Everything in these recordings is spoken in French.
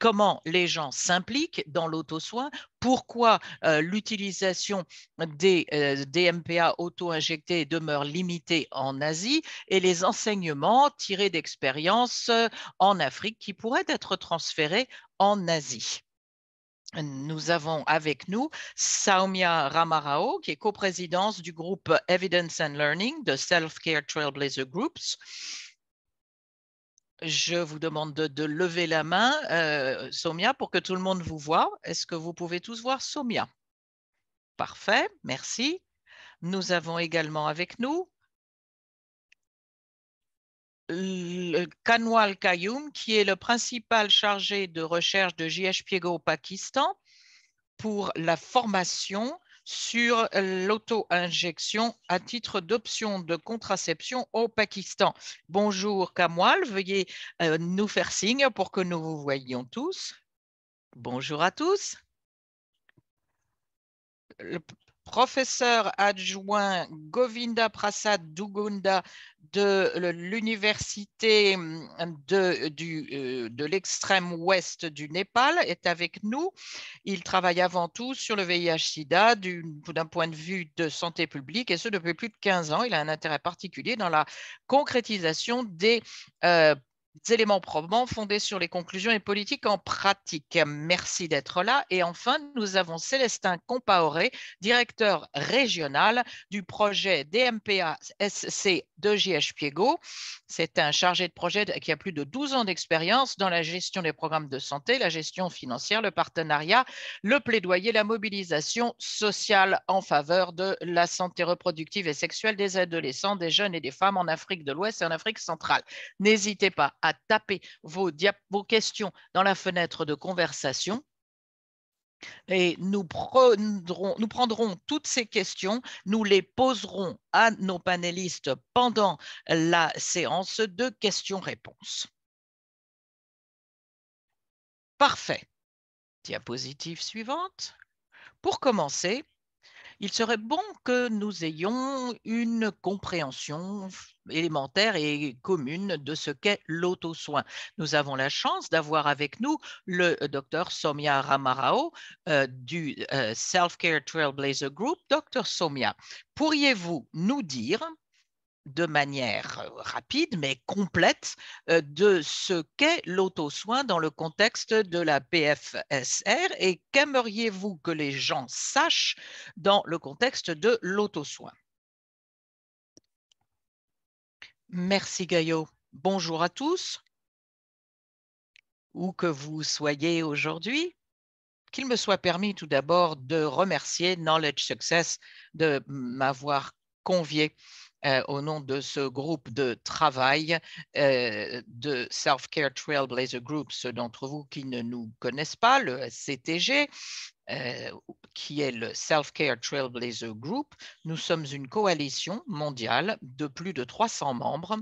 comment les gens s'impliquent dans l'auto-soin, pourquoi euh, l'utilisation des euh, DMPA auto-injectés demeure limitée en Asie et les enseignements tirés d'expériences euh, en Afrique qui pourraient être transférés en Asie. Nous avons avec nous Saumya Ramarao, qui est coprésidente du groupe Evidence and Learning de Self-Care Trailblazer Groups je vous demande de, lever la main, euh, Somia, pour que tout le monde vous voit. Est-ce que vous pouvez tous voir Somia Parfait, merci. Nous avons également avec nous Kanwal Kayoum, qui est le principal chargé de recherche de Piego au Pakistan pour la formation sur l'auto-injection à titre d'option de contraception au Pakistan. Bonjour Kamwal, veuillez euh, nous faire signe pour que nous vous voyions tous. Bonjour à tous professeur adjoint Govinda Prasad Dugunda de l'université hum, euh, de, l'extrême ouest du Népal est avec nous. Il travaille avant tout sur le VIH-Sida d'un point de vue de santé publique et ce depuis plus de 15 ans. Il a un intérêt particulier dans la concrétisation des euh, éléments probants fondés sur les conclusions et politiques en pratique. Merci d'être là. Et enfin, nous avons Célestin Compaoré, directeur régional du projet DMPA SC de JH Piego. C'est un chargé de projet qui a plus de 12 ans d'expérience dans la gestion des programmes de santé, la gestion financière, le partenariat, le plaidoyer, la mobilisation sociale en faveur de la santé reproductive et sexuelle des adolescents, des jeunes et des femmes en Afrique de l'Ouest et en Afrique centrale. N'hésitez pas à taper vos, questions dans la fenêtre de conversation et nous prendrons, nous prendrons, toutes ces questions, nous les poserons à nos panélistes pendant la séance de questions-réponses. Parfait. Diapositive suivante. Pour commencer, il serait bon que nous ayons une compréhension élémentaire et commune de ce qu'est l'auto-soin. Nous avons la chance d'avoir avec nous le euh, docteur Somia Ramarao euh, du euh, Self-Care Trailblazer Group. Docteur Somia, pourriez-vous nous dire de manière rapide mais complète de ce qu'est l'auto-soin dans le contexte de la PFSR et qu'aimeriez-vous que les gens sachent dans le contexte de l'auto-soin Merci Gaillot. Bonjour à tous, où que vous soyez aujourd'hui qu'il me soit permis tout d'abord de remercier Knowledge Success de m'avoir convié euh, au nom de ce groupe de travail euh, de Self Care Trailblazer Group, ceux d'entre vous qui ne nous connaissent pas, le CTG, euh, qui est le Self Care Trailblazer Group. Nous sommes une coalition mondiale de plus de 300 membres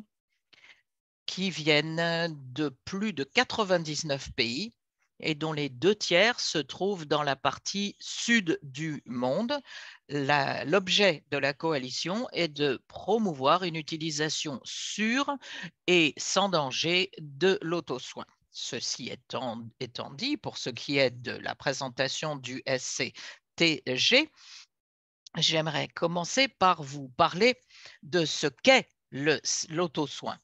qui viennent de plus de 99 pays et dont les deux tiers se trouvent dans la partie sud du monde. L'objet de la coalition est de promouvoir une utilisation sûre et sans danger de l'autosoin. Ceci étant, dit, pour ce qui est de la présentation du SCTG, j'aimerais commencer par vous parler de ce qu'est l'autosoin.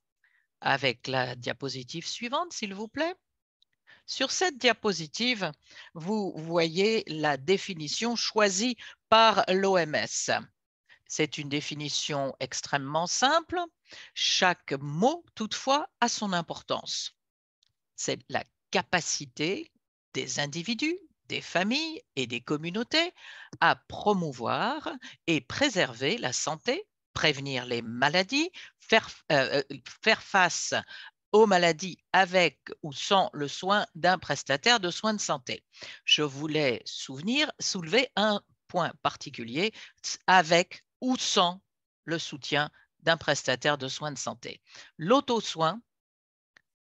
Avec la diapositive suivante, s'il vous plaît. Sur cette diapositive, vous voyez la définition choisie par l'OMS. C'est une définition extrêmement simple. Chaque mot, toutefois, a son importance. C'est la capacité des individus, des familles et des communautés à promouvoir et préserver la santé, prévenir les maladies, faire, euh, euh, faire face aux maladies avec ou sans le soin d'un prestataire de soins de santé. Je voulais souvenir, soulever un point particulier avec ou sans le soutien d'un prestataire de soins de santé. L'auto-soin,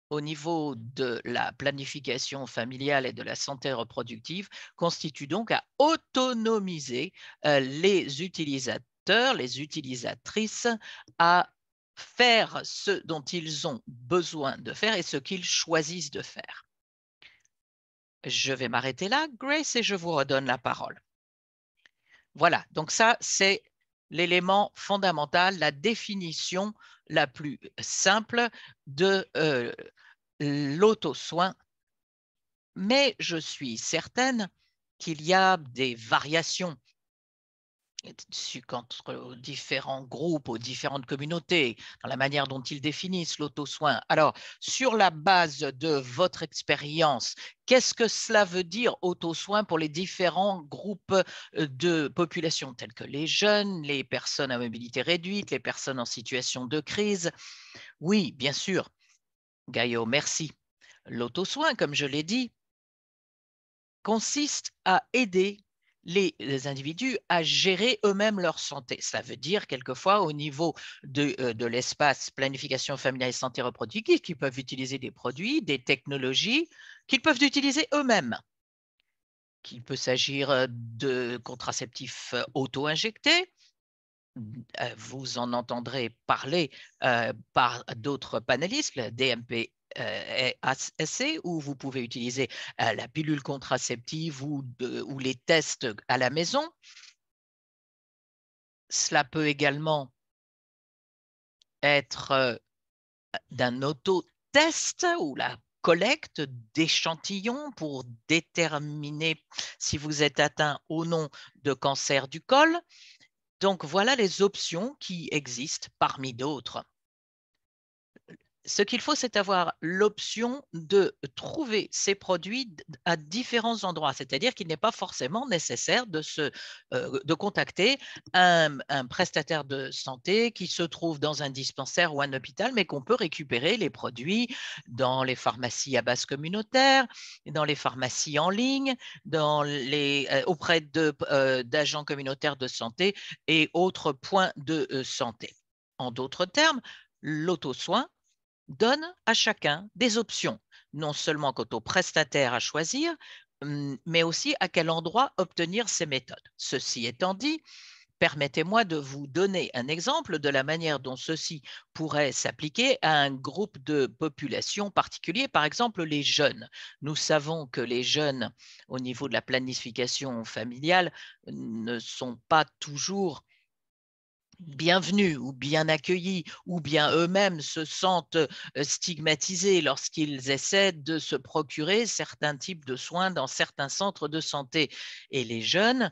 au niveau de la planification familiale et de la santé reproductive, constitue donc à autonomiser euh, les utilisateurs les utilisatrices à faire ce dont ils ont besoin de faire et ce qu'ils choisissent de faire. Je vais m'arrêter là, Grace, et je vous redonne la parole. Voilà, donc ça, c'est l'élément fondamental, la définition la plus simple de euh, l'auto-soin. Mais je suis certaine qu'il y a des variations entre aux différents groupes, aux différentes communautés, dans la manière dont ils définissent l'auto-soin. Alors, sur la base de votre expérience, qu'est-ce que cela veut dire auto-soin pour les différents groupes euh, de population, tels que les jeunes, les personnes à mobilité réduite, les personnes en situation de crise Oui, bien sûr. Gaillot, merci. L'auto-soin, comme je l'ai dit, consiste à aider les individus à gérer eux-mêmes leur santé. Ça veut dire quelquefois au niveau euh, de, l'espace planification familiale et santé reproductive qu'ils peuvent utiliser des produits, des technologies qu'ils peuvent utiliser eux-mêmes. Qu'il peut s'agir euh, de contraceptifs euh, auto-injectés, vous en entendrez parler par d'autres panélistes, le DMP euh, assez ou vous pouvez utiliser euh, la pilule contraceptive ou, ou les tests à la maison. Cela peut également être euh, d'un autotest ou la collecte d'échantillons pour déterminer si vous êtes atteint ou non de cancer du col. Donc voilà les options qui existent parmi d'autres. Ce qu'il faut, c'est avoir l'option de trouver ces produits à différents endroits, c'est-à-dire qu'il n'est pas forcément nécessaire de, se, euh, de contacter un, prestataire de santé qui se trouve dans un dispensaire ou un hôpital, mais qu'on peut récupérer les produits dans les pharmacies à base communautaire, dans les pharmacies en ligne, dans les, euh, auprès euh, d'agents communautaires de santé et autres points de santé. En d'autres termes, l'auto-soin, donne à chacun des options, non seulement quant au prestataire à choisir, hum, mais aussi à quel endroit obtenir ces méthodes. Ceci étant dit, permettez-moi de vous donner un exemple de la manière dont ceci pourrait s'appliquer à un groupe de population particulier, par exemple les jeunes. Nous savons que les jeunes, au niveau de la planification familiale, ne sont pas toujours bienvenus ou bien accueillis ou bien eux-mêmes se sentent euh, stigmatisés lorsqu'ils essaient de se procurer certains types de soins dans certains centres de santé. Et les jeunes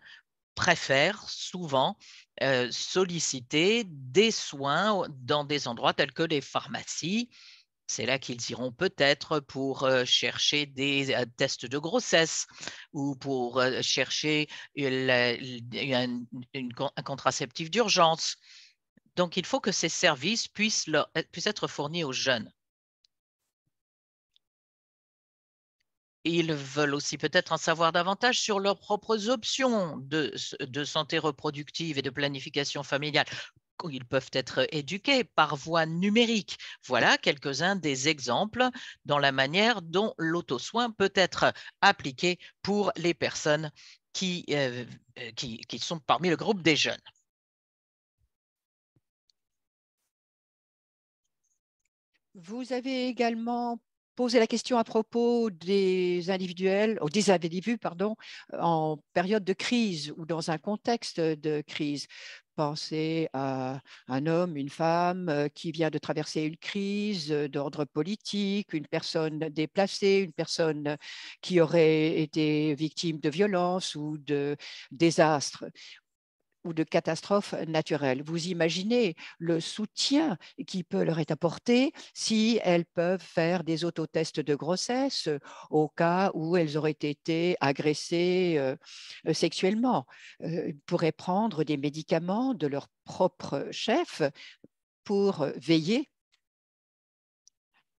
préfèrent souvent euh, solliciter des soins dans des endroits tels que les pharmacies, c'est là qu'ils iront peut-être pour chercher des tests de grossesse ou pour chercher un contraceptif d'urgence. Donc, il faut que ces services puissent, puissent être fournis aux jeunes. Ils veulent aussi peut-être en savoir davantage sur leurs propres options de, santé reproductive et de planification familiale ils peuvent être éduqués par voie numérique. Voilà quelques-uns des exemples dans la manière dont l'auto-soin peut être appliqué pour les personnes euh, euh, qui, sont parmi le groupe des jeunes. Vous avez également posé la question à propos des individuels, ou des individus, pardon, en période de crise ou dans un contexte de crise. Pensez à un homme, une femme euh, qui vient de traverser une crise euh, d'ordre politique, une personne déplacée, une personne qui aurait été victime de violence ou de désastre ou de catastrophes naturelles. Vous imaginez le soutien qui peut leur être apporté si elles peuvent faire des autotests de grossesse au cas où elles auraient été agressées euh, sexuellement, Elles euh, pourraient prendre des médicaments de leur propre chef pour veiller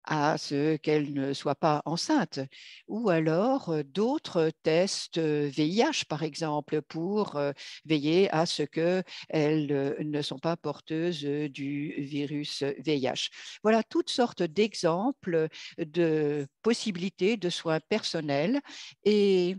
à ce qu'elle ne soit pas enceinte, ou alors euh, d'autres tests VIH, euh, par exemple, pour euh, veiller à ce qu'elles ne sont pas porteuses du virus VIH. Voilà toutes sortes d'exemples de possibilités de soins personnels et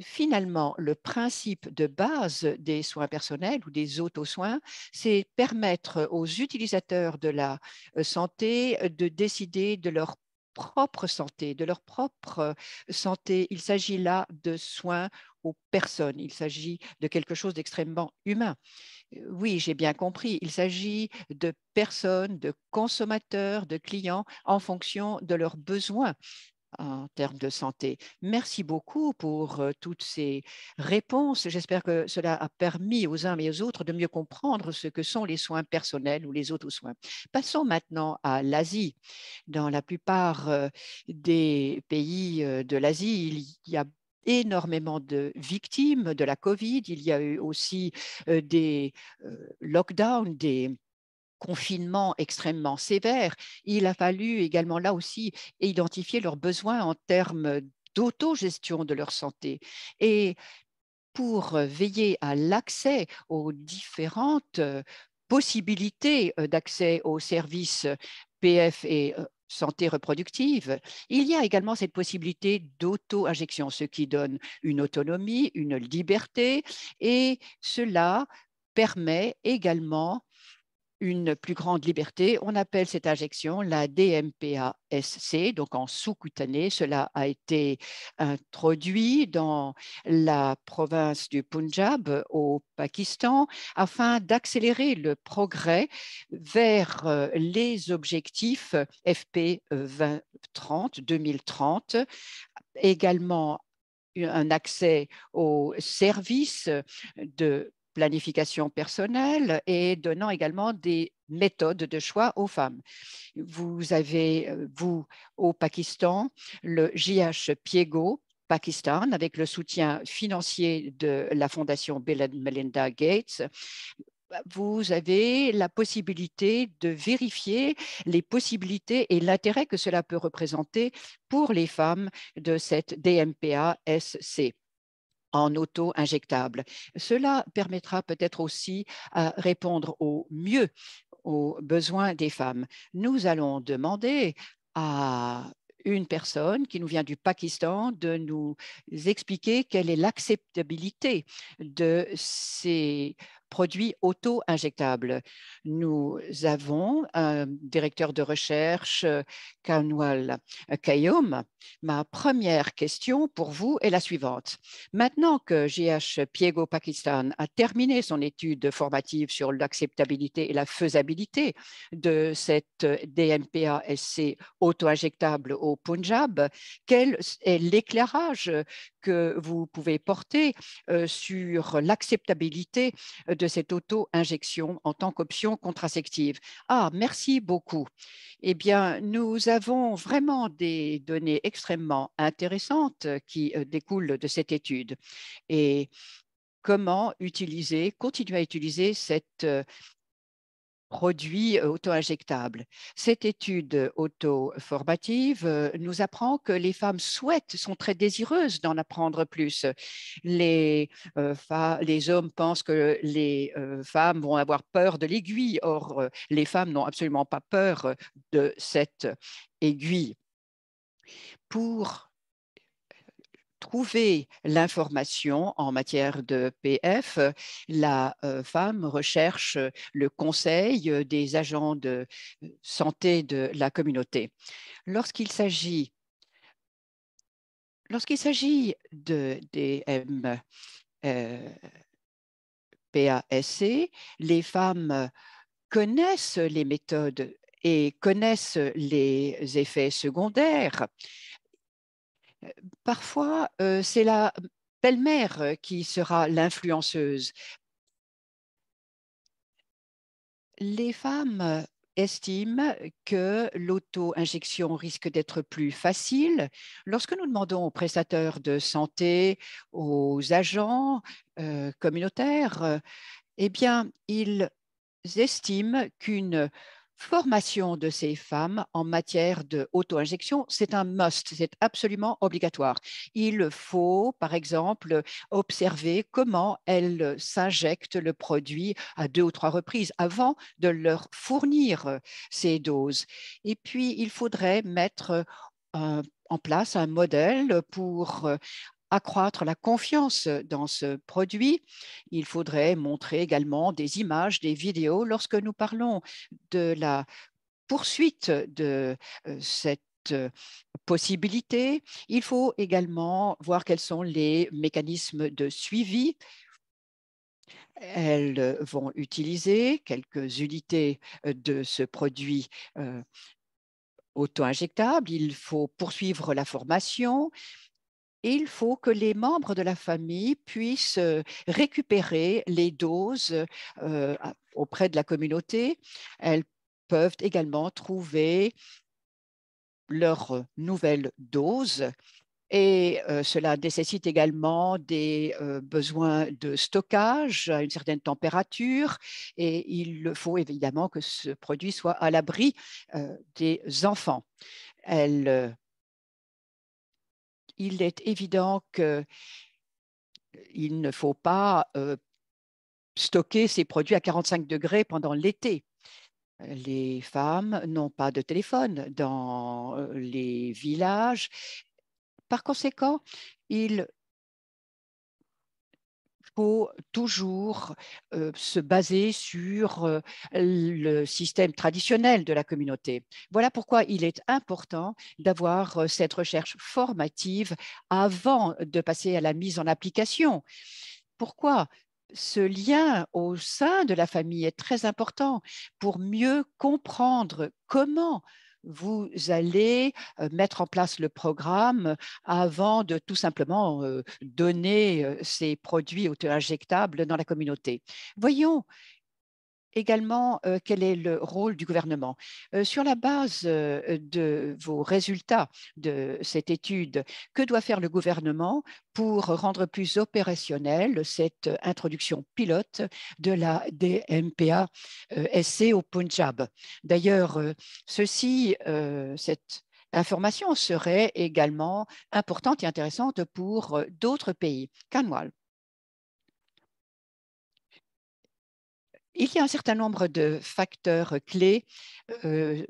finalement, le principe de base des soins personnels ou des auto-soins, c'est permettre aux utilisateurs de la euh, santé euh, de décider de leur propre santé, de leur propre euh, santé. Il s'agit là de soins aux personnes. Il s'agit de quelque chose d'extrêmement humain. Oui, j'ai bien compris. Il s'agit de personnes, de consommateurs, de clients en fonction de leurs besoins en termes de santé. Merci beaucoup pour toutes ces réponses. J'espère que cela a permis aux uns et aux autres de mieux comprendre ce que sont les soins personnels ou les autres soins Passons maintenant à l'Asie. Dans la plupart des pays de l'Asie, il y a énormément de victimes de la COVID. Il y a eu aussi des lockdowns, des confinement extrêmement sévère, il a fallu également là aussi identifier leurs besoins en termes d'autogestion de leur santé. Et pour euh, veiller à l'accès aux différentes euh, possibilités euh, d'accès aux services PF et santé reproductive, il y a également cette possibilité d'auto-injection, ce qui donne une autonomie, une liberté, et cela permet également une plus grande liberté. On appelle cette injection la DMPASC, donc en sous-cutané. Cela a été introduit dans la province du Punjab au Pakistan afin d'accélérer le progrès vers euh, les objectifs FP 2030, 2030 également un accès aux services de planification personnelle et donnant également des méthodes de choix aux femmes. Vous avez, euh, vous, au Pakistan, le JH Piego, Pakistan, avec le soutien financier de la Fondation Bill and Melinda Gates, vous avez la possibilité de vérifier les possibilités et l'intérêt que cela peut représenter pour les femmes de cette dmpa en auto-injectable. Cela permettra peut-être aussi à euh, répondre au mieux aux besoins des femmes. Nous allons demander à une personne qui nous vient du Pakistan de nous expliquer quelle est l'acceptabilité de ces produits auto-injectables. Nous avons un directeur de recherche, euh, Kanwal euh, Kayom. Ma première question pour vous est la suivante. Maintenant que GH Piego Pakistan a terminé son étude formative sur l'acceptabilité et la faisabilité de cette DMPA-SC auto-injectable au Punjab, quel est l'éclairage que vous pouvez porter euh, sur l'acceptabilité euh, de cette auto-injection en tant qu'option contraceptive. Ah, merci beaucoup. Eh bien, nous avons vraiment des données extrêmement intéressantes euh, qui découlent de cette étude. Et comment utiliser, continuer à utiliser cette produits auto-injectables. Cette étude auto-formative nous apprend que les femmes souhaitent, sont très désireuses d'en apprendre plus. Les, hommes pensent que les femmes vont avoir peur de l'aiguille, or les femmes n'ont absolument pas peur de cette aiguille. Pour trouver l'information en matière de PF, la euh, femme recherche euh, le conseil euh, des agents de santé de la communauté. Lorsqu'il s'agit Lorsqu'il s'agit de, des PASC, les femmes connaissent les méthodes et connaissent les effets secondaires. Parfois, euh, c'est la belle-mère euh, qui sera l'influenceuse. Les femmes euh, estiment que l'auto-injection risque d'être plus facile. Lorsque nous demandons aux prestataires de santé, aux agents communautaires, eh bien, ils estiment qu'une formation de ces femmes en matière de auto-injection, c'est un must, c'est absolument obligatoire. Il faut, par exemple, observer comment elles s'injectent le produit à deux ou trois reprises avant de leur fournir euh, ces doses. Et puis, il faudrait mettre euh, en place un modèle pour euh, accroître la confiance dans ce produit, il faudrait montrer également des images, des vidéos. Lorsque nous parlons de la poursuite de euh, cette euh, possibilité, il faut également voir quels sont les mécanismes de suivi elles vont utiliser quelques unités euh, de ce produit auto-injectable. Il faut poursuivre la formation il faut que les membres de la famille puissent euh, récupérer les doses euh, euh, auprès de la communauté. Elles peuvent également trouver leur nouvelle dose et cela nécessite également des besoins de stockage à une certaine température. Et il faut évidemment que ce produit soit à l'abri des enfants. Elle il est évident qu'il euh, ne faut pas euh, stocker ces produits à 45 degrés pendant l'été. Les femmes n'ont pas de téléphone dans euh, les villages. Par conséquent, il faut toujours se baser sur le système traditionnel de la communauté. Voilà pourquoi il est important d'avoir cette recherche formative avant de passer à la mise en application. Pourquoi ce lien au sein de la famille est très important pour mieux comprendre comment vous allez euh, mettre en place le programme avant de tout simplement euh, donner euh, ces produits auto-injectables dans la communauté. Voyons, également euh, quel est le rôle du gouvernement. Euh, sur la base euh, de vos résultats de cette étude, que doit faire le gouvernement pour rendre plus opérationnelle cette introduction pilote de la DMPA SC au Punjab D'ailleurs, ceci, cette information serait également importante et intéressante pour d'autres pays. Kanwal Il y a un certain nombre de facteurs clés euh,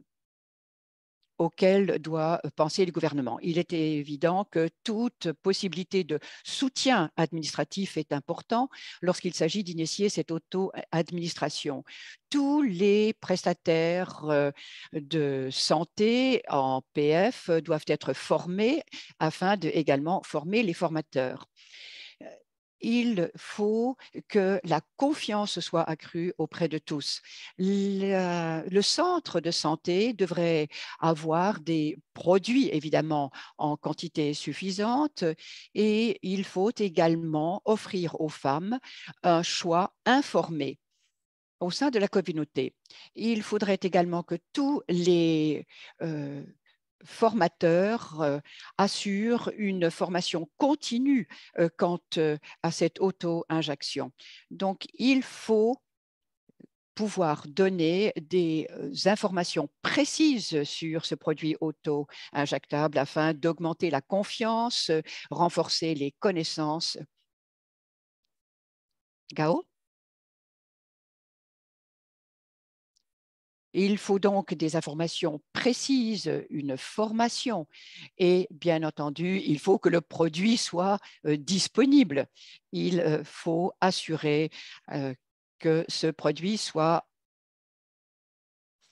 auxquels doit penser le gouvernement. Il est évident que toute possibilité de soutien administratif est important lorsqu'il s'agit d'initier cette auto-administration. Tous les prestataires euh, de santé en PF doivent être formés afin de également former les formateurs il faut que la confiance soit accrue auprès de tous. Le, centre de santé devrait avoir des produits, évidemment, en quantité suffisante et il faut également offrir aux femmes un choix informé au sein de la communauté. Il faudrait également que tous les... Euh, formateurs euh, assure une formation continue euh, quant euh, à cette auto-injection. Donc, il faut pouvoir donner des informations précises sur ce produit auto-injectable afin d'augmenter la confiance, renforcer les connaissances. Gao Il faut donc des informations précises, une formation et bien entendu, il faut que le produit soit euh, disponible. Il euh, faut assurer euh, que ce produit soit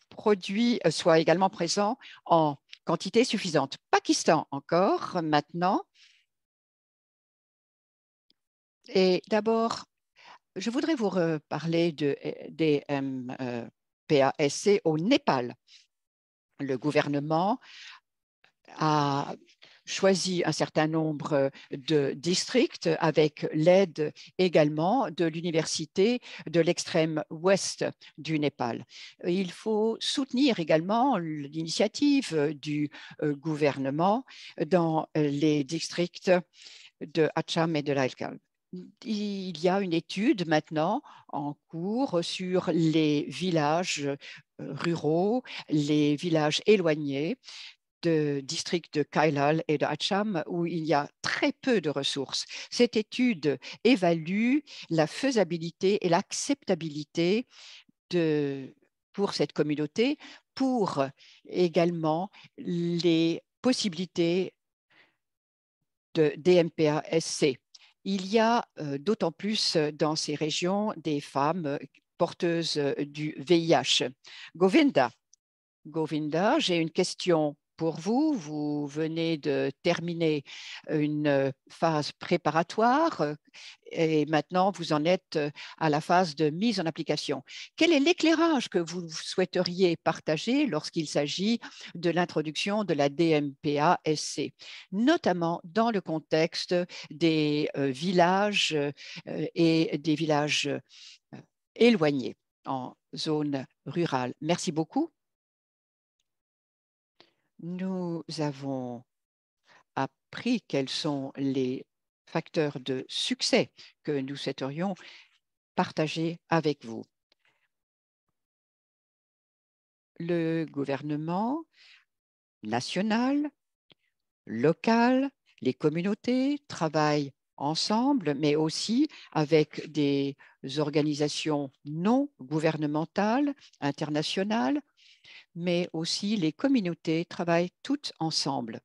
produit soit également présent en quantité suffisante. Pakistan encore maintenant. Et d'abord, je voudrais vous reparler de, des PASC au Népal. Le gouvernement a choisi un certain nombre de districts avec l'aide également de l'université de l'extrême ouest du Népal. Il faut soutenir également l'initiative du euh, gouvernement dans les districts de Hacham et de Lalkal il y a une étude maintenant en cours sur les villages euh, ruraux, les villages éloignés de district de Kailal et de Hacham où il y a très peu de ressources. Cette étude évalue la faisabilité et l'acceptabilité pour cette communauté, pour également les possibilités de DMPASC. Il y a euh, d'autant plus euh, dans ces régions des femmes euh, porteuses du VIH. Govinda, Govinda j'ai une question pour vous. Vous venez de terminer une euh, phase préparatoire euh, et maintenant vous en êtes euh, à la phase de mise en application. Quel est l'éclairage que vous souhaiteriez partager lorsqu'il s'agit de l'introduction de la DMPA-SC, notamment dans le contexte des villages et des villages éloignés en zone rurale Merci beaucoup nous avons appris quels sont les facteurs de succès que nous souhaiterions partager avec vous. Le gouvernement national, local, les communautés travaillent ensemble, mais aussi avec des organisations non gouvernementales, internationales, mais aussi les communautés travaillent toutes ensemble.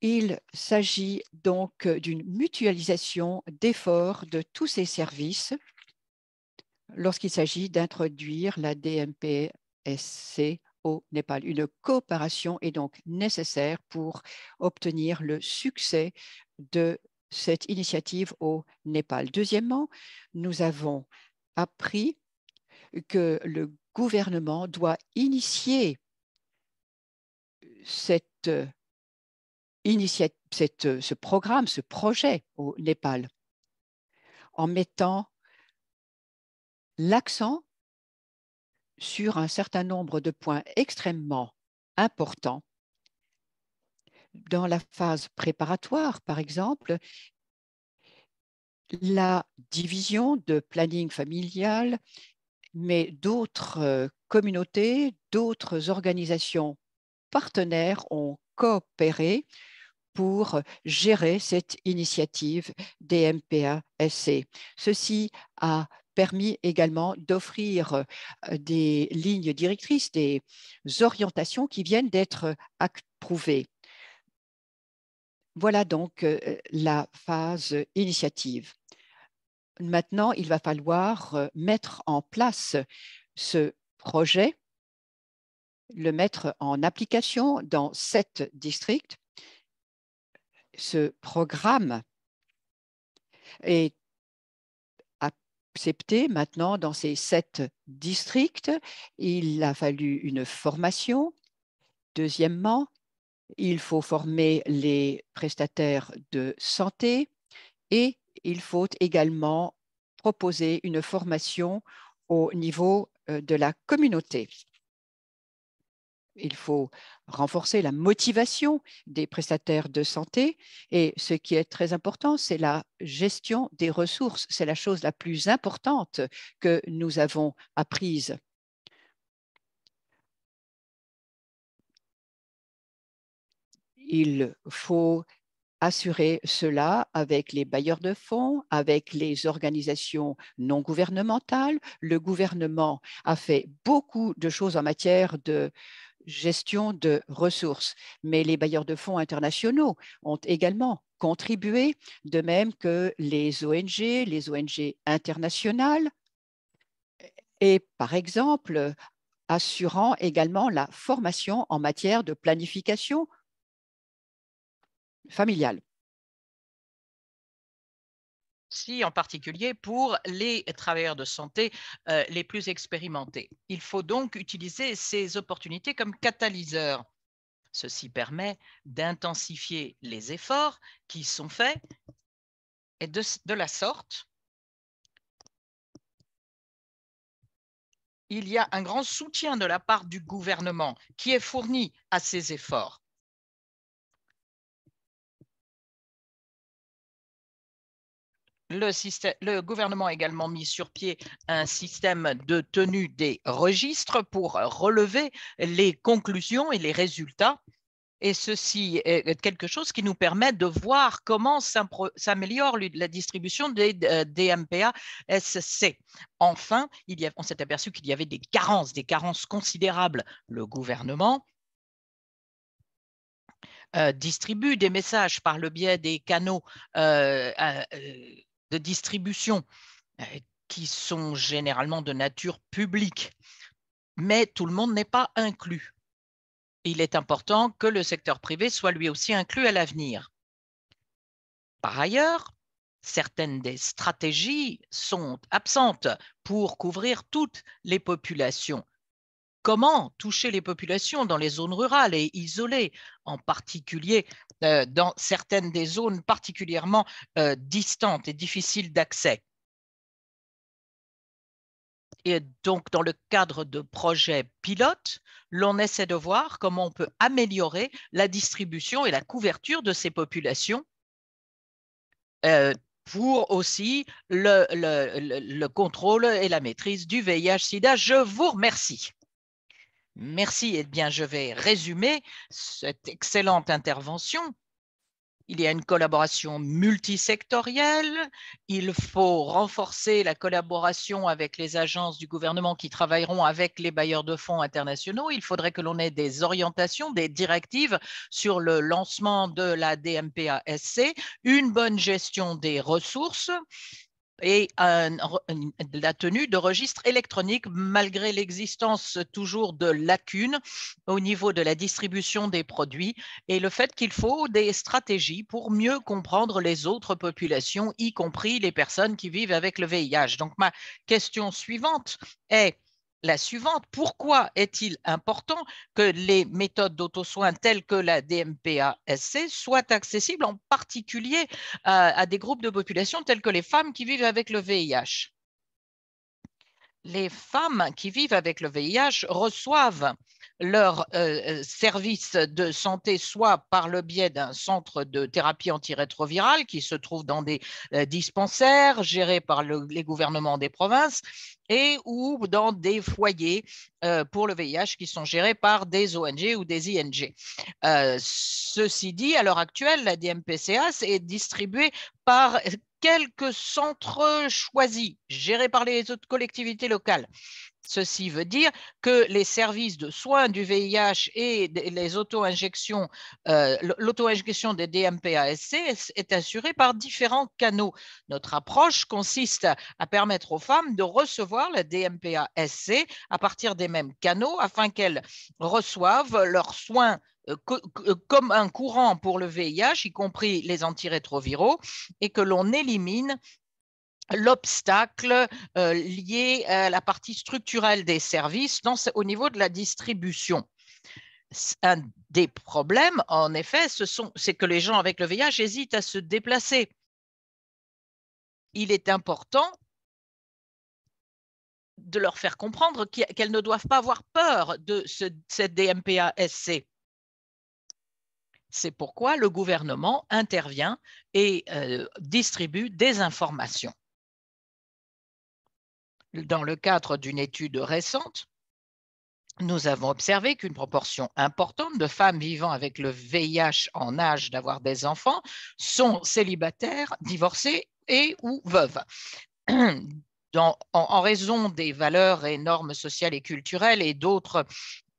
Il s'agit donc d'une mutualisation d'efforts de tous ces services lorsqu'il s'agit d'introduire la DMPSC au Népal. Une coopération est donc nécessaire pour obtenir le succès de cette initiative au Népal. Deuxièmement, nous avons appris que le gouvernement doit initier cette, euh, cette, euh, ce programme, ce projet au Népal, en mettant l'accent sur un certain nombre de points extrêmement importants dans la phase préparatoire, par exemple, la division de planning familial, mais d'autres euh, communautés, d'autres organisations partenaires ont coopéré pour gérer cette initiative des MPA-SC. Ceci a permis également d'offrir euh, des lignes directrices, des orientations qui viennent d'être euh, approuvées. Voilà donc la phase initiative. Maintenant, il va falloir mettre en place ce projet, le mettre en application dans sept districts. Ce programme est accepté maintenant dans ces sept districts. Il a fallu une formation. Deuxièmement, il faut former les prestataires de santé et il faut également proposer une formation au niveau euh, de la communauté. Il faut renforcer la motivation des prestataires de santé et ce qui est très important, c'est la gestion des ressources. C'est la chose la plus importante que nous avons apprise il faut assurer cela avec les bailleurs de fonds, avec les organisations non gouvernementales. Le gouvernement a fait beaucoup de choses en matière de gestion de ressources, mais les bailleurs de fonds internationaux ont également contribué, de même que les ONG, les ONG internationales, et par exemple assurant également la formation en matière de planification familiale. Si, en particulier pour les travailleurs de santé euh, les plus expérimentés. Il faut donc utiliser ces opportunités comme catalyseurs. Ceci permet d'intensifier les efforts qui sont faits et de la sorte, il y a un grand soutien de la part du gouvernement qui est fourni à ces efforts. le, gouvernement a également mis sur pied un système de tenue des registres pour relever les conclusions et les résultats. Et ceci est quelque chose qui nous permet de voir comment s'améliore la distribution des euh, DMPA SC. Enfin, on s'est aperçu qu'il y avait des carences, des carences considérables. Le gouvernement euh, distribue des messages par le biais des canaux euh, de distribution euh, qui sont généralement de nature publique, mais tout le monde n'est pas inclus. Il est important que le secteur privé soit lui aussi inclus à l'avenir. Par ailleurs, certaines des stratégies sont absentes pour couvrir toutes les populations comment toucher les populations dans les zones rurales et isolées, en particulier euh, dans certaines des zones particulièrement euh, distantes et difficiles d'accès. Et donc, dans le cadre de projets pilotes, l'on essaie de voir comment on peut améliorer la distribution et la couverture de ces populations euh, pour aussi le, le contrôle et la maîtrise du VIH-Sida. Je vous remercie. Merci. Eh bien, je vais résumer cette excellente intervention. Il y a une collaboration multisectorielle, il faut renforcer la collaboration avec les agences du gouvernement qui travailleront avec les bailleurs de fonds internationaux, il faudrait que l'on ait des orientations, des directives sur le lancement de la DMPASC, une bonne gestion des ressources, et un, la tenue de registres électroniques, malgré l'existence toujours de lacunes au niveau de la distribution des produits et le fait qu'il faut des stratégies pour mieux comprendre les autres populations, y compris les personnes qui vivent avec le VIH. Donc ma question suivante est, la suivante. Pourquoi est-il important que les méthodes d'auto-soin telles que la DMPASC soient accessibles en particulier à, euh, à des groupes de population tels que les femmes qui vivent avec le VIH Les femmes qui vivent avec le VIH reçoivent leur services euh, euh, service de santé, soit par le biais d'un centre de thérapie antirétrovirale qui se trouve dans des euh, dispensaires gérés par les gouvernements des provinces et ou dans des foyers pour le VIH qui sont gérés par des ONG ou des ING. ceci dit, à l'heure actuelle, la DMPCA est distribuée par quelques centres choisis, gérés par les autres collectivités locales. Ceci veut dire que les services de soins du VIH et les auto-injections, euh, l'auto-injection des DMPASC est assurée par différents canaux. Notre approche consiste à permettre aux femmes de recevoir la DMPASC à partir des mêmes canaux afin qu'elles reçoivent leurs soins euh, euh, comme un courant pour le VIH, y compris les antirétroviraux, et que l'on élimine l'obstacle euh, lié à la partie structurelle des services au niveau de la distribution. Un des problèmes, en effet, c'est que les gens avec le VIH hésitent à se déplacer. Il est important de leur faire comprendre qu'elles ne doivent pas avoir peur de cette DMPASC. C'est pourquoi le gouvernement intervient et euh, distribue des informations dans le cadre d'une étude récente, nous avons observé qu'une proportion importante de femmes vivant avec le VIH en âge d'avoir des enfants sont célibataires, divorcées et ou veuves. en, raison des valeurs et normes sociales et culturelles et d'autres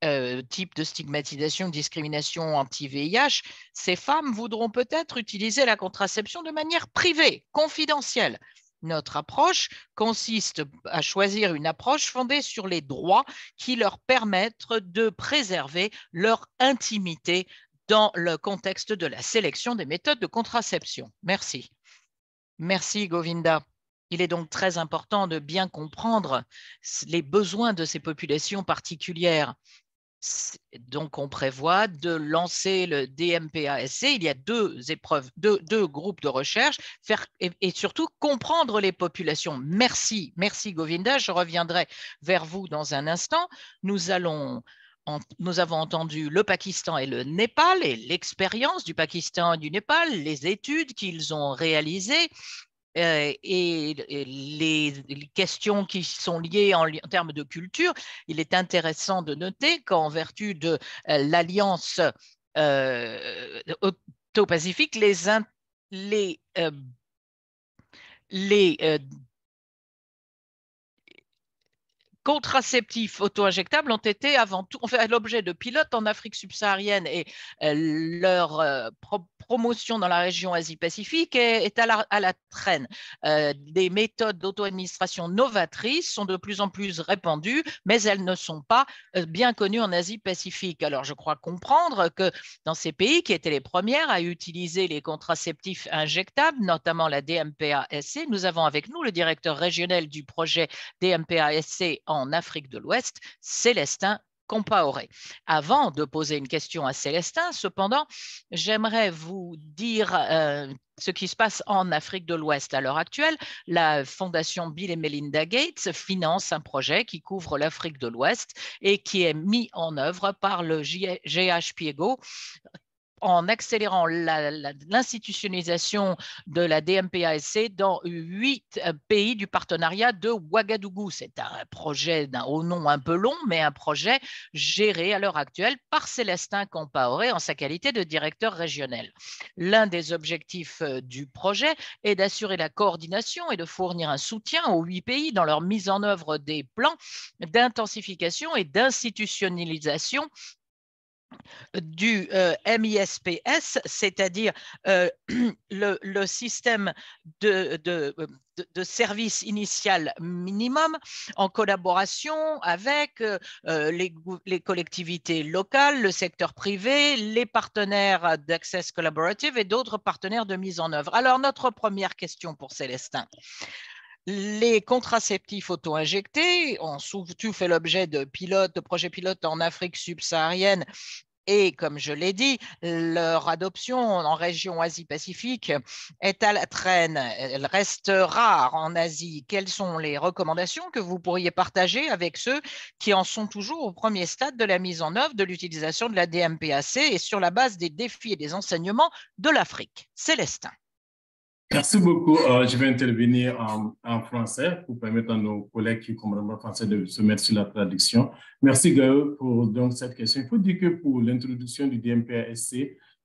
euh, types de stigmatisation, discrimination anti-VIH, ces femmes voudront peut-être utiliser la contraception de manière privée, confidentielle, notre approche consiste à choisir une approche fondée sur les droits qui leur permettent de préserver leur intimité dans le contexte de la sélection des méthodes de contraception. Merci. Merci, Govinda. Il est donc très important de bien comprendre les besoins de ces populations particulières donc, on prévoit de lancer le DMPASC. Il y a deux épreuves, deux, groupes de recherche, et, surtout comprendre les populations. Merci, merci Govinda. Je reviendrai vers vous dans un instant. nous avons entendu le Pakistan et le Népal et l'expérience du Pakistan et du Népal, les études qu'ils ont réalisées, euh, et, les, questions qui sont liées en, termes de culture, il est intéressant de noter qu'en vertu de euh, l'alliance euh, auto-pacifique, les, les contraceptifs auto-injectables ont été avant tout l'objet de pilotes en Afrique subsaharienne et euh, leur euh, promotion dans la région Asie-Pacifique est, à, la, à, la, traîne. Euh, des méthodes d'auto-administration novatrices sont de plus en plus répandues, mais elles ne sont pas bien connues en Asie-Pacifique. Alors je crois comprendre que dans ces pays qui étaient les premières à utiliser les contraceptifs injectables, notamment la DMPA-SC, nous avons avec nous le directeur régional du projet DMPA-SC en Afrique de l'Ouest, Célestin Compaoré. Avant de poser une question à Célestin, cependant, j'aimerais vous dire euh, ce qui se passe en Afrique de l'Ouest à l'heure actuelle. La fondation Bill et Melinda Gates finance un projet qui couvre l'Afrique de l'Ouest et qui est mis en œuvre par le GH Piego, en accélérant l'institutionnalisation de la DMPASC dans huit euh, pays du partenariat de Ouagadougou. C'est un projet au nom un peu long, mais un projet géré à l'heure actuelle par Célestin Campaoré en sa qualité de directeur régional. L'un des objectifs euh, du projet est d'assurer la coordination et de fournir un soutien aux huit pays dans leur mise en œuvre des plans d'intensification et d'institutionnalisation du euh, MISPS, c'est-à-dire euh, le, système de, de, de, service initial minimum, en collaboration avec euh, les, les, collectivités locales, le secteur privé, les partenaires d'Access Collaborative et d'autres partenaires de mise en œuvre. Alors, notre première question pour Célestin, les contraceptifs auto-injectés ont surtout fait l'objet de de projets pilotes en Afrique subsaharienne et comme je l'ai dit, leur adoption en région Asie-Pacifique est à la traîne. Elle reste rare en Asie. Quelles sont les recommandations que vous pourriez partager avec ceux qui en sont toujours au premier stade de la mise en œuvre de l'utilisation de la DMPAC et sur la base des défis et des enseignements de l'Afrique Célestin. Merci beaucoup. Euh, je vais intervenir en, français pour permettre à nos collègues qui comprennent le français de se mettre sur la traduction. Merci Gaël pour donc, cette question. Il faut dire que pour l'introduction du DMPASC,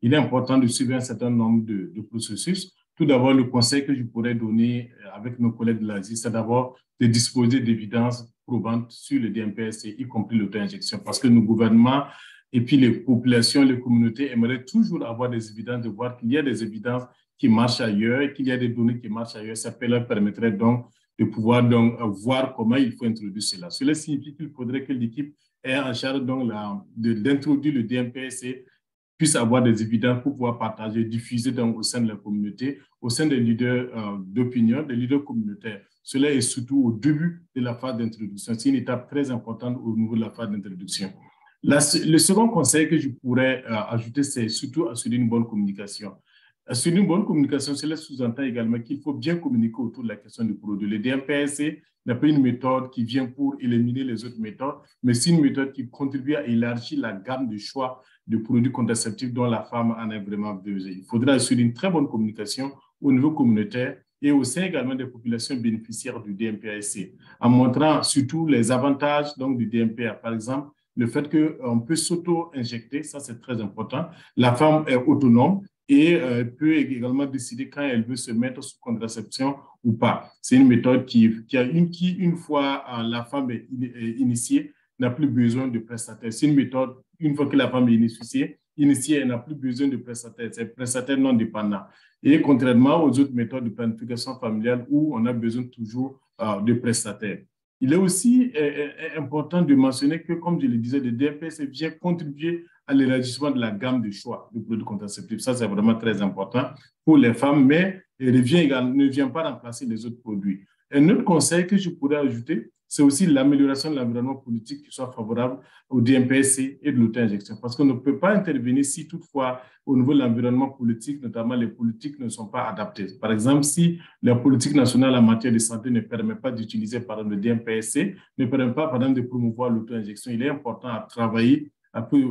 il est important de suivre un certain nombre de, processus. Tout d'abord, le conseil que je pourrais donner euh, avec nos collègues de l'Asie, c'est d'abord de disposer d'évidences probantes sur le DMPSC, y compris l'auto-injection, parce que nos gouvernements et puis les populations, les communautés aimeraient toujours avoir des évidences, de voir qu'il y a des évidences qui marchent ailleurs et qu'il y a des données qui marchent ailleurs, ça leur permettrait donc de pouvoir donc euh, voir comment il faut introduire cela. Cela signifie qu'il faudrait que l'équipe ait en charge donc d'introduire le et puisse avoir des évidences pour pouvoir partager, diffuser donc au sein de la communauté, au sein des leaders euh, d'opinion, des leaders communautaires. Cela est surtout au début de la phase d'introduction. C'est une étape très importante au niveau de la phase d'introduction. le second conseil que je pourrais euh, ajouter, c'est surtout assurer une bonne communication. Assurer une bonne communication, cela sous-entend également qu'il faut bien communiquer autour de la question du produit. Le DMPAC n'est pas une méthode qui vient pour éliminer les autres méthodes, mais c'est une méthode qui contribue à élargir la gamme de choix de produits contraceptifs dont la femme en a vraiment besoin. Il faudra assurer une très bonne communication au niveau communautaire et au sein également des populations bénéficiaires du DMPAC, en montrant surtout les avantages donc, du DMPR. Par exemple, le fait qu'on peut s'auto-injecter, ça c'est très important. La femme est autonome, et euh, peut également décider quand elle veut se mettre sous contraception ou pas. C'est une méthode qui, qui, une, qui une fois euh, la femme initiée, n'a plus besoin de prestataire. C'est une méthode, une fois que la femme est initiée, initiée elle n'a plus besoin de prestataire. C'est prestataire non dépendant. Et contrairement aux autres méthodes de planification familiale où on a besoin toujours euh, de prestataire. Il est aussi important de mentionner que, comme je le disais, le DFS vient contribuer à l'élargissement de la gamme de choix de produits contraceptifs. Ça, c'est vraiment très important pour les femmes, mais elle ne vient pas remplacer les autres produits. Un autre conseil que je pourrais ajouter, c'est aussi l'amélioration de l'environnement politique qui soit favorable au DMPSC et de l'auto-injection. Parce qu'on ne peut pas intervenir si toutefois, au niveau de l'environnement politique, notamment les politiques ne sont pas adaptées. Par exemple, si la politique nationale en matière de santé ne permet pas d'utiliser, par le DMPSC, ne permet pas, par de promouvoir l'auto-injection, il est important à travailler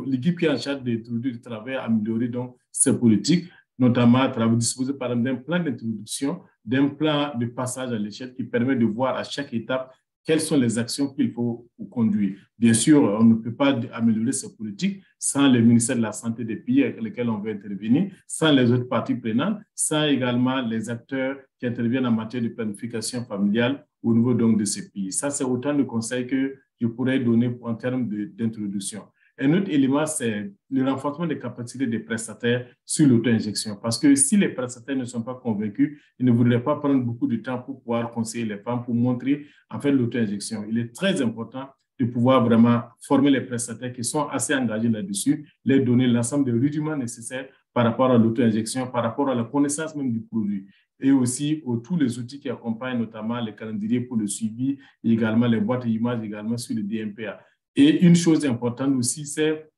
l'équipe qui est en charge d'introduire du travail, améliorer donc ces politiques, notamment à travers disposer par d'un plan d'introduction, d'un plan de passage à l'échelle qui permet de voir à chaque étape quelles sont les actions qu'il faut conduire. Bien sûr, on ne peut pas améliorer ces politiques sans le ministère de la Santé des pays avec lesquels on veut intervenir, sans les autres parties prenantes, sans également les acteurs qui interviennent en matière de planification familiale au niveau donc de ces pays. Ça, c'est autant de conseils que je pourrais donner en termes d'introduction. Un autre élément, c'est le renforcement des capacités des prestataires sur l'auto-injection. Parce que si les prestataires ne sont pas convaincus, ils ne voudraient pas prendre beaucoup de temps pour pouvoir conseiller les femmes, pour montrer en fait l'auto-injection. Il est très important de pouvoir vraiment former les prestataires qui sont assez engagés là-dessus, leur donner l'ensemble des rudiments nécessaires par rapport à l'auto-injection, par rapport à la connaissance même du produit et aussi aux, tous les outils qui accompagnent notamment les calendriers pour le suivi et également les boîtes d'images également sur le DMPA. Et une chose importante aussi, c'est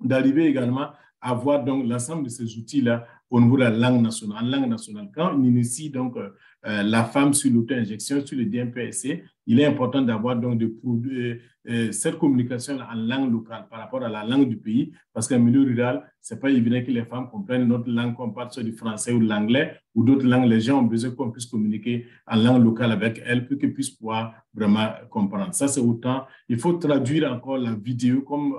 d'arriver également à voir donc l'ensemble de ces outils-là au niveau de la langue nationale. En langue nationale, quand on initie donc euh, euh, la femme sur l'auto-injection, sur le DMPSC, il est important d'avoir donc de, euh, cette communication en langue locale par rapport à la langue du pays, parce qu'en milieu rural, ce n'est pas évident que les femmes comprennent notre langue, qu'on parle soit du français ou de l'anglais ou d'autres langues. Les gens ont besoin qu'on puisse communiquer en langue locale avec elles pour qu'elles puissent pouvoir vraiment comprendre. Ça, c'est autant. Il faut traduire encore la vidéo comme... Euh,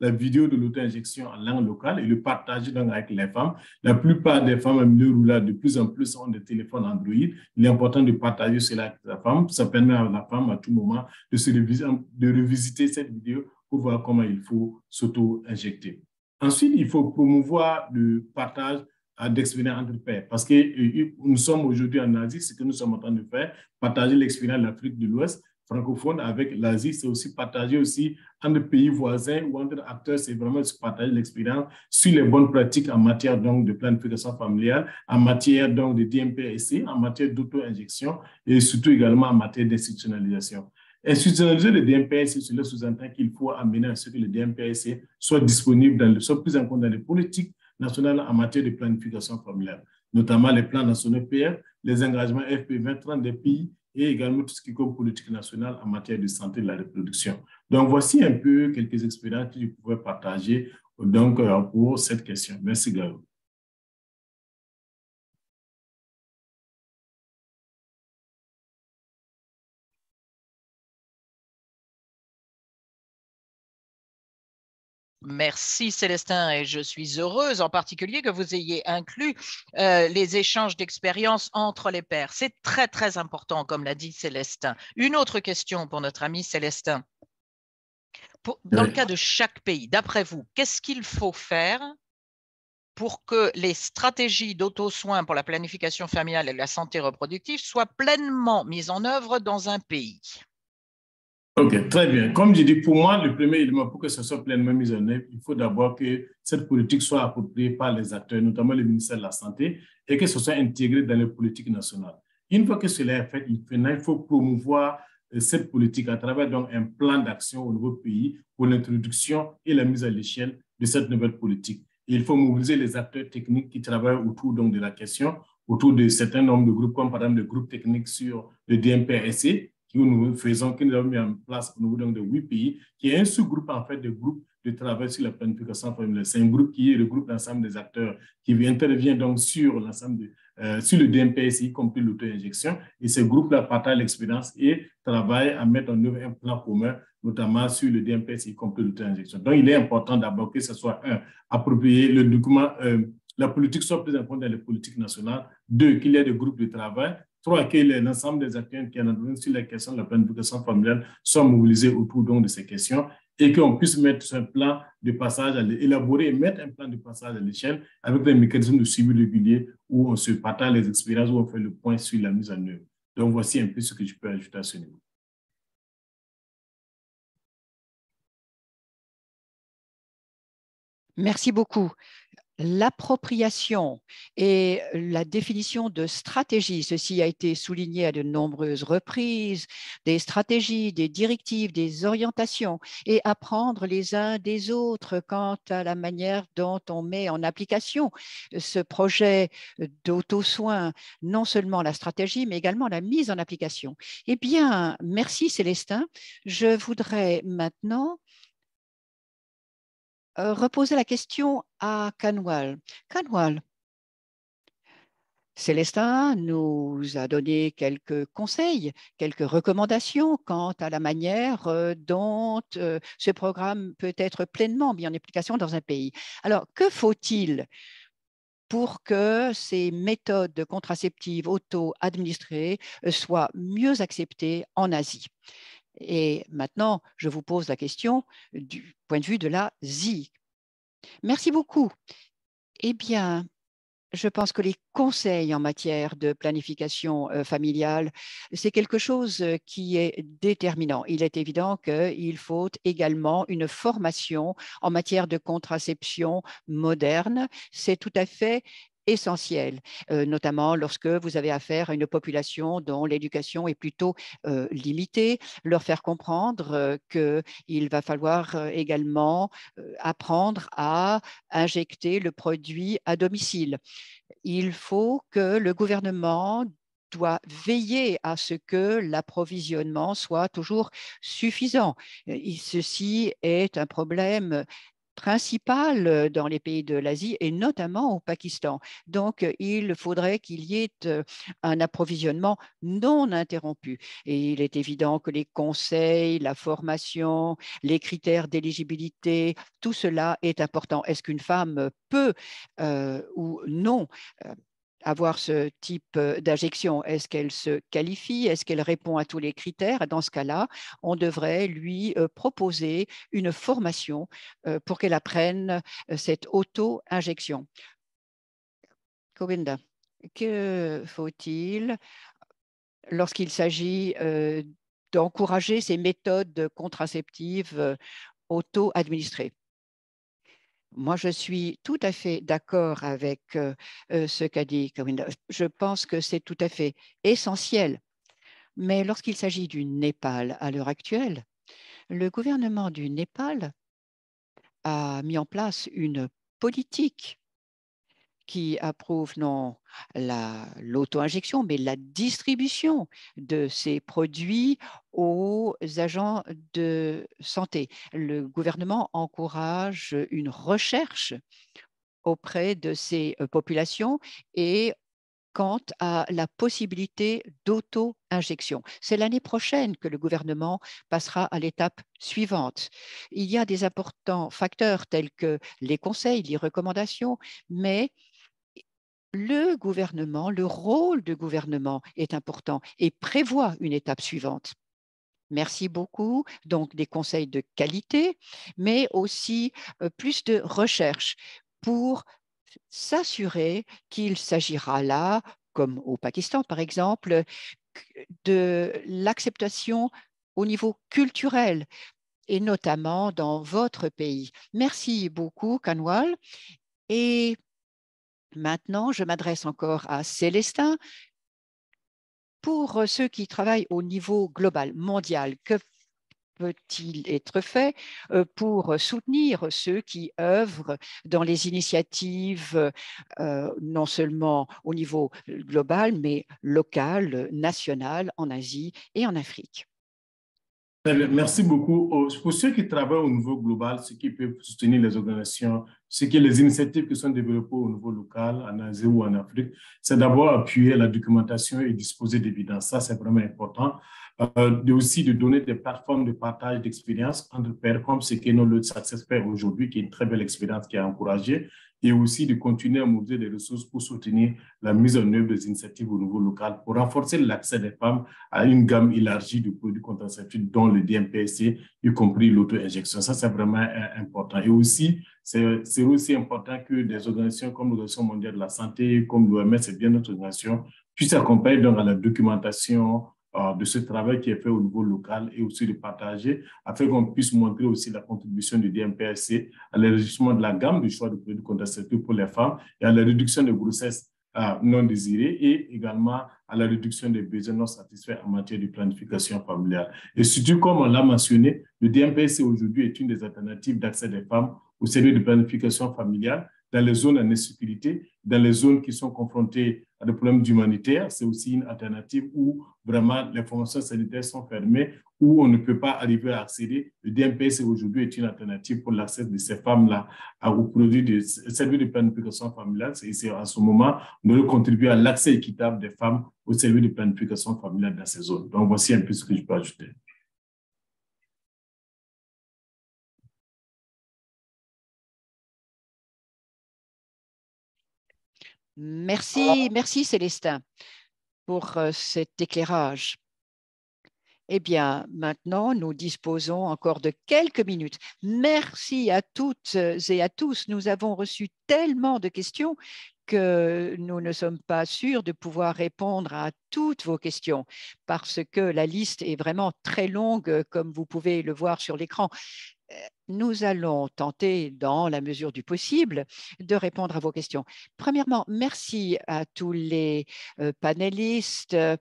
la vidéo de l'auto-injection en langue locale et le partager avec les femmes. La plupart des femmes, milieu rural de plus en plus ont des téléphones Android. Il est important de partager cela avec la femme. Ça permet à la femme à tout moment de, revisiter, de revisiter cette vidéo pour voir comment il faut s'auto-injecter. Ensuite, il faut promouvoir le partage euh, d'expérience entre pairs. Parce que euh, nous sommes aujourd'hui en Asie, ce que nous sommes en train de faire, partager l'expérience de l'Afrique de l'Ouest, francophone avec l'Asie, c'est aussi partager aussi entre pays voisins ou entre acteurs, c'est vraiment partager l'expérience sur les bonnes pratiques en matière donc de planification familiale, en matière donc de DMPSC, en matière d'auto-injection et surtout également en matière d'institutionnalisation. Institutionnaliser le DMPSC, cela sous-entend qu'il faut amener à ce que le DMPSC soit disponible, dans le, soit en compte dans les politiques nationales en matière de planification familiale, notamment les plans nationaux PR, les engagements FP2030 des pays et également tout ce qui est politique nationale en matière de santé et de la reproduction. Donc, voici un peu quelques expériences que je pouvais partager donc, euh, pour cette question. Merci, Gaël. Merci Célestin et je suis heureuse en particulier que vous ayez inclus euh, les échanges d'expériences entre les pairs. C'est très très important comme l'a dit Célestin. Une autre question pour notre ami Célestin. dans le cas de chaque pays, d'après vous, qu'est-ce qu'il faut faire pour que les stratégies d'auto-soins pour la planification familiale et la santé reproductive soient pleinement mises en œuvre dans un pays OK, très bien. Comme je dis, pour moi, le premier élément, pour que ce soit pleinement mis en œuvre, il faut d'abord que cette politique soit appropriée par les acteurs, notamment le ministère de la Santé, et que ce soit intégré dans les politiques nationales. Une fois que cela est fait, il faut promouvoir euh, cette politique à travers donc un plan d'action au niveau pays pour l'introduction et la mise à l'échelle de cette nouvelle politique. il faut mobiliser les acteurs techniques qui travaillent autour donc, de la question, autour de certains nombres de groupes, comme par exemple le groupe technique sur le DMPSC, que nous faisons, que nous avons mis en place au niveau de huit pays, qui est un sous-groupe en fait de groupes de travail sur la planification familiale. C'est un groupe qui est le groupe l'ensemble des acteurs qui intervient donc sur l'ensemble de, euh, sur le DMPS, y compris l'auto-injection. Et ce groupe-là partage l'expérience et travaille à mettre en œuvre un plan commun, notamment sur le DMPS, y compris l'auto-injection. Donc, il est important d'abord que ce soit, un, approprié, le document, euh, la politique soit prise en compte dans les politiques nationales. Deux, qu'il y ait des groupes de travail Trois, que l'ensemble des acteurs qui en donné sur les questions de la planification familiale soient mobilisés autour de ces questions et qu'on puisse mettre un plan de passage, à élaborer et mettre un plan de passage à l'échelle avec des mécanismes de suivi régulier où on se partage les expériences, où on fait le point sur la mise en œuvre. Donc, voici un peu ce que je peux ajouter à ce niveau. Merci beaucoup l'appropriation et la définition de stratégie, ceci a été souligné à de nombreuses reprises, des stratégies, des directives, des orientations, et apprendre les uns des autres quant à la manière dont on met en application ce projet d'auto-soin, non seulement la stratégie, mais également la mise en application. Eh bien, merci Célestin. Je voudrais maintenant euh, reposer la question à Canwal. Canwal, Célestin nous a donné quelques conseils, quelques recommandations quant à la manière euh, dont euh, ce programme peut être pleinement mis en application dans un pays. Alors, que faut-il pour que ces méthodes contraceptives auto-administrées soient mieux acceptées en Asie et maintenant, je vous pose la question du point de vue de la ZI. Merci beaucoup. Eh bien, je pense que les conseils en matière de planification euh, familiale, c'est quelque chose euh, qui est déterminant. Il est évident qu'il faut également une formation en matière de contraception moderne. C'est tout à fait essentiel, notamment lorsque vous avez affaire à une population dont l'éducation est plutôt limitée, leur faire comprendre qu'il va falloir également apprendre à injecter le produit à domicile. Il faut que le gouvernement doit veiller à ce que l'approvisionnement soit toujours suffisant. Ceci est un problème principale dans les pays de l'Asie et notamment au Pakistan. Donc, il faudrait qu'il y ait un approvisionnement non interrompu. Et il est évident que les conseils, la formation, les critères d'éligibilité, tout cela est important. Est-ce qu'une femme peut ou non avoir ce type d'injection Est-ce qu'elle se qualifie Est-ce qu'elle répond à tous les critères Dans ce cas-là, on devrait lui proposer une formation pour qu'elle apprenne cette auto-injection. que faut-il lorsqu'il s'agit d'encourager ces méthodes contraceptives auto-administrées moi, je suis tout à fait d'accord avec ce qu'a dit Corinne. Je pense que c'est tout à fait essentiel. Mais lorsqu'il s'agit du Népal à l'heure actuelle, le gouvernement du Népal a mis en place une politique qui approuve non l'auto-injection, mais la distribution de ces produits aux agents de santé. Le gouvernement encourage une recherche auprès de ces euh, populations et quant à la possibilité d'auto-injection. C'est l'année prochaine que le gouvernement passera à l'étape suivante. Il y a des importants facteurs tels que les conseils, les recommandations, mais le gouvernement, le rôle du gouvernement est important et prévoit une étape suivante. Merci beaucoup. Donc des conseils de qualité, mais aussi euh, plus de recherche pour s'assurer qu'il s'agira là, comme au Pakistan par exemple, de l'acceptation au niveau culturel et notamment dans votre pays. Merci beaucoup, Kanwal. Et Maintenant, je m'adresse encore à Célestin. Pour euh, ceux qui travaillent au niveau global, mondial, que peut-il être fait euh, pour soutenir ceux qui œuvrent dans les initiatives euh, non seulement au niveau global, mais local, national, en Asie et en Afrique Merci beaucoup. Euh, pour ceux qui travaillent au niveau global, ceux qui peuvent soutenir les organisations, ce qui les initiatives qui sont développées au niveau local, en Asie ou en Afrique, c'est d'abord appuyer la documentation et disposer d'évidence. Ça, c'est vraiment important. Euh, de aussi de donner des plateformes de partage d'expériences entre pairs, comme ce qu'est le Success aujourd'hui, qui est une très belle expérience qui a encouragé, et aussi de continuer à mobiliser des ressources pour soutenir la mise en œuvre des initiatives au niveau local pour renforcer l'accès des femmes à une gamme élargie de produits contraceptifs, dont le DMPC, y compris l'auto-injection. Ça, c'est vraiment euh, important. Et aussi, c'est aussi important que des organisations comme l'Organisation mondiale de la santé, comme l'OMS et bien notre organisations puissent accompagner dans la documentation, euh, de ce travail qui est fait au niveau local et aussi de partager afin qu'on puisse montrer aussi la contribution du DMPSC à l'élargissement de la gamme du choix de produits contraceptifs pour les femmes et à la réduction des grossesses euh, non désirées et également à la réduction des besoins non satisfaits en matière de planification familiale. Et surtout, comme on l'a mentionné, le DMPSC aujourd'hui est une des alternatives d'accès des femmes au service de planification familiale dans les zones en insécurité, dans les zones qui sont confrontées à des problèmes humanitaires. C'est aussi une alternative où vraiment les formations sanitaires sont fermées, où on ne peut pas arriver à accéder. Le DMPS aujourd'hui est une alternative pour l'accès de ces femmes-là à produits de services de planification familiale. c'est c'est à ce moment, de contribuer à l'accès équitable des femmes au service de planification familiale dans ces zones. Donc, voici un peu ce que je peux ajouter. Merci, merci Célestin pour euh, cet éclairage. Eh bien, maintenant, nous disposons encore de quelques minutes. Merci à toutes et à tous. Nous avons reçu tellement de questions que nous ne sommes pas sûrs de pouvoir répondre à toutes vos questions parce que la liste est vraiment très longue, comme vous pouvez le voir sur l'écran nous allons tenter, dans la mesure du possible, de répondre à vos questions. Premièrement, merci à tous les euh, panélistes euh,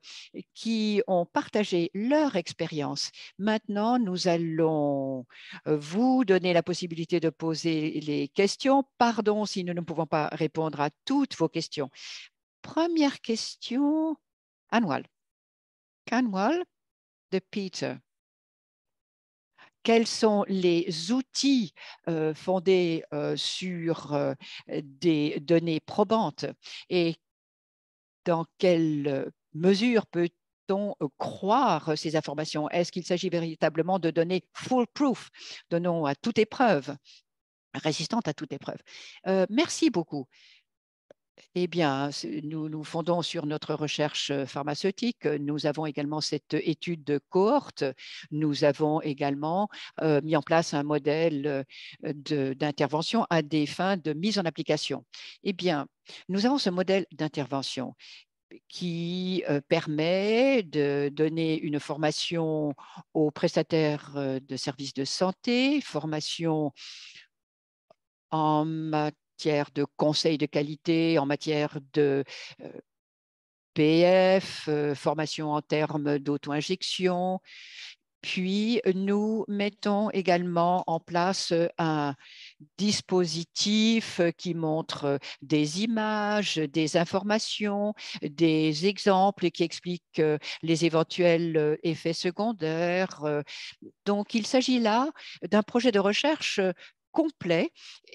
qui ont partagé leur expérience. Maintenant, nous allons euh, vous donner la possibilité de poser les questions. Pardon si nous ne pouvons pas répondre à toutes vos questions. Première question, Anwal. Anwal de Peter quels sont les outils euh, fondés euh, sur euh, des données probantes et dans quelle mesure peut on croire ces informations Est-ce qu'il s'agit véritablement de données foolproof, de à toute épreuve, résistantes à toute épreuve Merci beaucoup. Eh bien, nous nous fondons sur notre recherche pharmaceutique. Nous avons également cette étude de cohorte. Nous avons également mis en place un modèle d'intervention à des fins de mise en application. Eh bien, nous avons ce modèle d'intervention qui permet de donner une formation aux prestataires de services de santé, formation en matière de conseils de qualité, en matière de euh, PF, euh, formation en termes d'auto-injection. Puis, nous mettons également en place euh, un dispositif qui montre des images, des informations, des exemples qui expliquent les éventuels effets secondaires. Donc, il s'agit là d'un projet de recherche complet.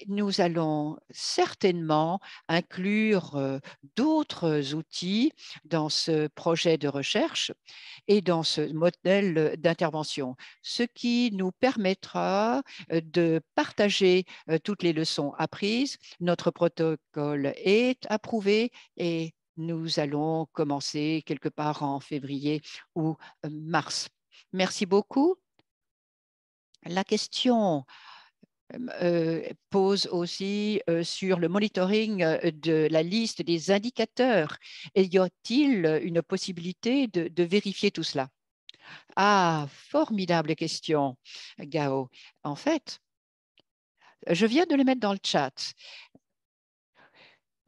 Nous allons certainement inclure euh, d'autres outils dans ce projet de recherche et dans ce modèle d'intervention, ce qui nous permettra euh, de partager euh, toutes les leçons apprises. Notre protocole est approuvé et nous allons commencer quelque part en février ou mars. Merci beaucoup. La question euh, pose aussi euh, sur le monitoring euh, de la liste des indicateurs. y a-t-il une possibilité de, de vérifier tout cela Ah, formidable question, Gao. En fait, je viens de le mettre dans le chat.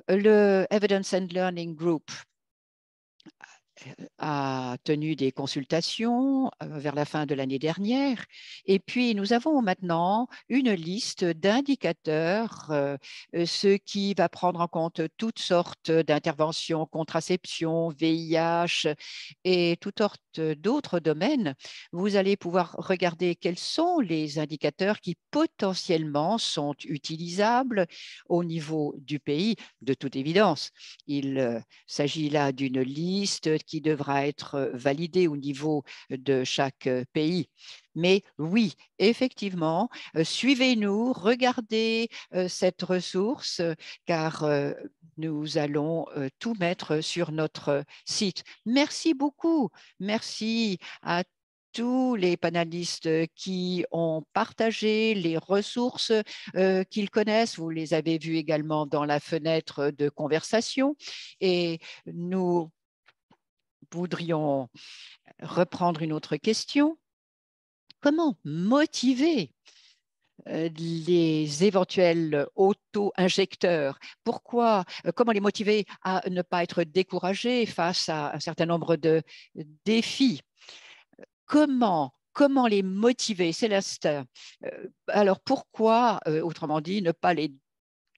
Le Evidence and Learning Group a tenu des consultations euh, vers la fin de l'année dernière. Et puis, nous avons maintenant une liste d'indicateurs, euh, euh, ce qui va prendre en compte toutes sortes d'interventions, contraception, VIH et tout sortes euh, d'autres domaines, vous allez pouvoir regarder quels sont les indicateurs qui potentiellement sont utilisables au niveau du pays, de toute évidence. Il euh, s'agit là d'une liste qui devra être validée au niveau de chaque euh, pays. Mais oui, effectivement, euh, suivez-nous, regardez euh, cette ressource, euh, car nous allons tout mettre sur notre site. Merci beaucoup. Merci à tous les panélistes qui ont partagé les ressources qu'ils connaissent. Vous les avez vues également dans la fenêtre de conversation. Et nous voudrions reprendre une autre question comment motiver euh, les éventuels auto-injecteurs Pourquoi euh, Comment les motiver à ne pas être découragés face à un certain nombre de défis Comment Comment les motiver Céleste, euh, alors pourquoi, autrement dit, ne pas les,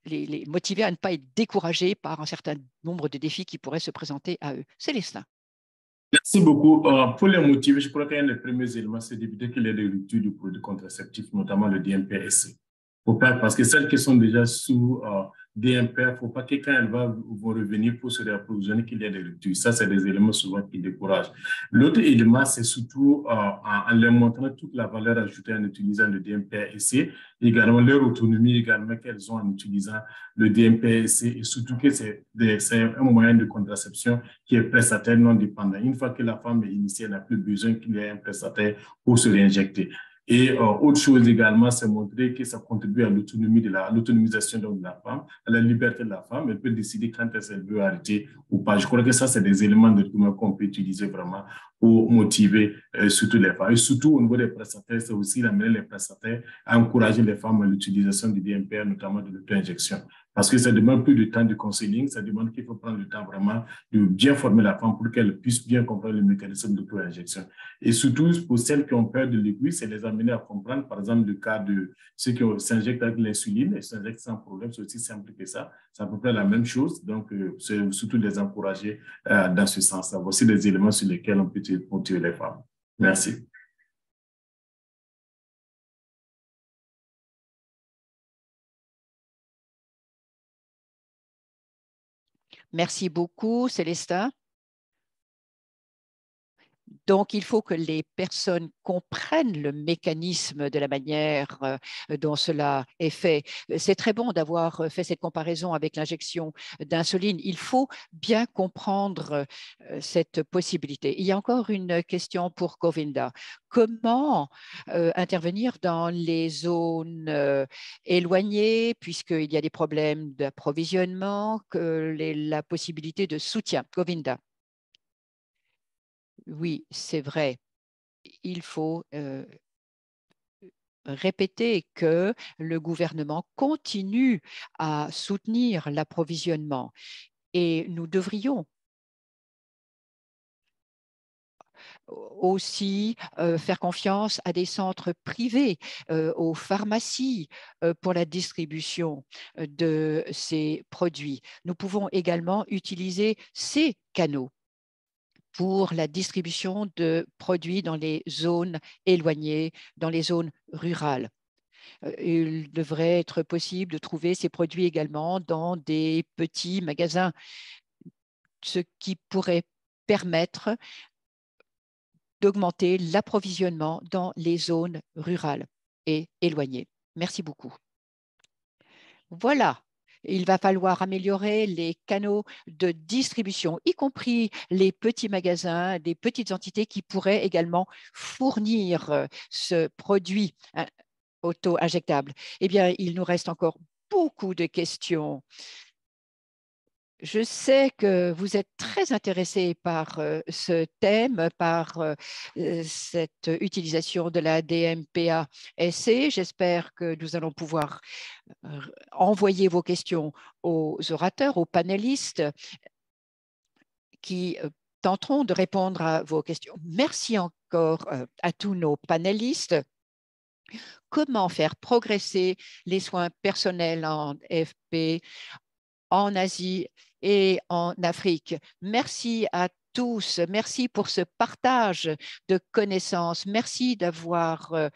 les, les, motiver à ne pas être découragés par un certain nombre de défis qui pourraient se présenter à eux Célestin. Merci beaucoup. Euh, pour les motifs, je crois qu'un des premiers éléments, c'est d'éviter qu'il y ait des ruptures du produit contraceptif, notamment le DMPSC. Parce que celles qui sont déjà sous euh, ne faut pas que quand elles vont revenir pour se réapprovisionner, qu'il y ait des ruptures. Ça, c'est des éléments souvent qui découragent. L'autre élément, c'est surtout euh, en, leur montrant toute la valeur ajoutée en utilisant le et c'est également leur autonomie également qu'elles ont en utilisant le DMPR et surtout que c'est un moyen de contraception qui est prestataire non dépendant. Une fois que la femme est initiée, elle n'a plus besoin qu'il y ait un prestataire pour se réinjecter. Et euh, autre chose également, c'est montrer que ça contribue à l'autonomie de l'autonomisation de la femme, à la liberté de la femme. Elle peut décider quand elle veut arrêter ou pas. Je crois que ça, c'est des éléments de qu'on peut utiliser vraiment pour motiver euh, surtout les femmes. Et surtout au niveau des prestataires, c'est aussi d'amener les prestataires à encourager les femmes à l'utilisation du DMPR, notamment de l'auto-injection. Parce que ça demande plus de temps de counseling, ça demande qu'il faut prendre le temps vraiment de bien former la femme pour qu'elle puisse bien comprendre le mécanisme lauto injection Et surtout, pour celles qui ont peur de l'aiguille, c'est les amener à comprendre, par exemple, le cas de ceux qui s'injectent avec l'insuline et s'injectent sans problème, c'est aussi simple que ça. C'est à peu près la même chose. Donc, euh, c'est surtout les encourager euh, dans ce sens-là. Voici les éléments sur lesquels on peut motiver les femmes. Merci. Merci beaucoup, Célestin. Donc, il faut que les personnes comprennent le mécanisme de la manière euh, dont cela est fait. C'est très bon d'avoir euh, fait cette comparaison avec l'injection d'insuline. Il faut bien comprendre euh, cette possibilité. Il y a encore une question pour Govinda. Comment intervenir dans les zones éloignées, puisqu'il y a des problèmes d'approvisionnement, que la possibilité de soutien Govinda oui, c'est vrai, il faut répéter que le gouvernement continue à soutenir l'approvisionnement et nous devrions aussi faire confiance à des centres privés, aux pharmacies pour la distribution de ces produits. Nous pouvons également utiliser ces canaux pour la distribution de produits dans les zones éloignées, dans les zones rurales. Euh, il devrait être possible de trouver ces produits également dans des petits magasins, ce qui pourrait permettre d'augmenter l'approvisionnement dans les zones rurales et éloignées. Merci beaucoup. Voilà, il va falloir améliorer les canaux de distribution, y compris les petits magasins, des petites entités qui pourraient également fournir euh, ce produit hein, auto-injectable. Eh bien, il nous reste encore beaucoup de questions je sais que vous êtes très intéressé par euh, ce thème, par euh, euh, cette utilisation de la DMPA-SC. J'espère que nous allons pouvoir envoyer vos questions aux orateurs, aux panélistes qui tenteront de répondre à vos questions. Merci encore à tous nos panélistes comment faire progresser les soins personnels en FP en Asie et en Afrique. Merci à tous. Merci pour ce partage de connaissances. Merci d'avoir euh,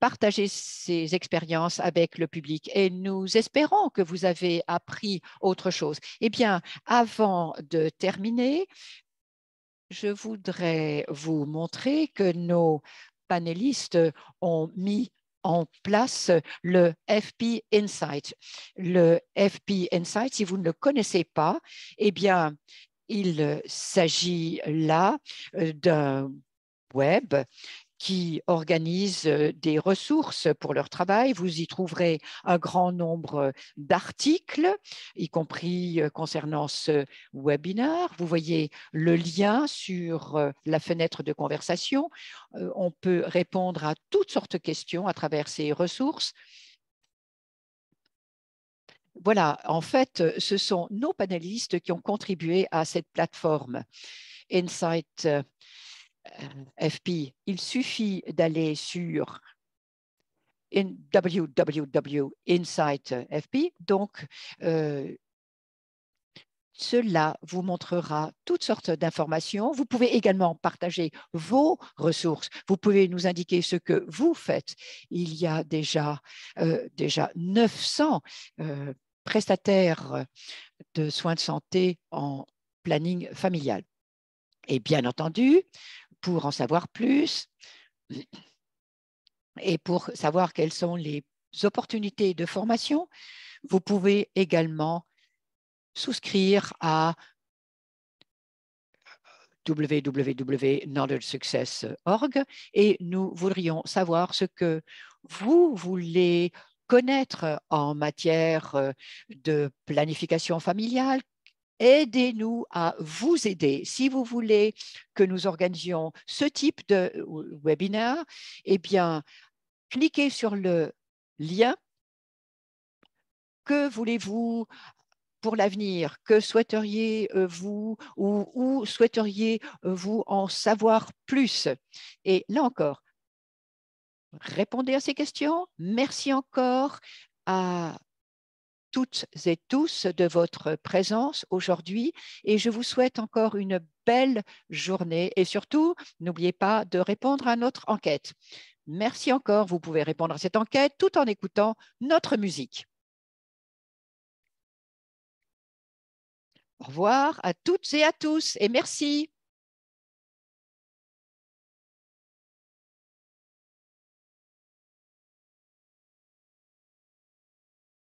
partagé ces expériences avec le public et nous espérons que vous avez appris autre chose. Eh bien, avant de terminer, je voudrais vous montrer que nos panélistes ont mis en place le FP Insight. Le FP Insight, si vous ne le connaissez pas, eh bien, il s'agit là euh, d'un web qui organisent des ressources pour leur travail. Vous y trouverez un grand nombre d'articles, y compris concernant ce webinaire. Vous voyez le lien sur la fenêtre de conversation. On peut répondre à toutes sortes de questions à travers ces ressources. Voilà, en fait, ce sont nos panélistes qui ont contribué à cette plateforme. Insight euh, FP, il suffit d'aller sur www.insightfp. Donc, euh, cela vous montrera toutes sortes d'informations. Vous pouvez également partager vos ressources. Vous pouvez nous indiquer ce que vous faites. Il y a déjà, euh, déjà 900 prestataires de soins de santé en planning familial. Et bien entendu, pour en savoir plus et pour savoir quelles sont les opportunités de formation. Vous pouvez également souscrire à www.knowledgesuccess.org et nous voudrions savoir ce que vous voulez connaître en matière euh, de planification familiale, aidez-nous à vous aider. Si vous voulez que nous organisions ce type de webinaire, eh bien, cliquez sur le lien. Que voulez-vous pour l'avenir Que souhaiteriez-vous euh, ou où souhaiteriez-vous euh, en savoir plus Et là encore, répondez à ces questions. Merci encore à toutes et tous de votre présence aujourd'hui et je vous souhaite encore une belle journée et surtout, n'oubliez pas de répondre à notre enquête. Merci encore, vous pouvez répondre à cette enquête tout en écoutant notre musique. Au revoir à toutes et à tous et merci.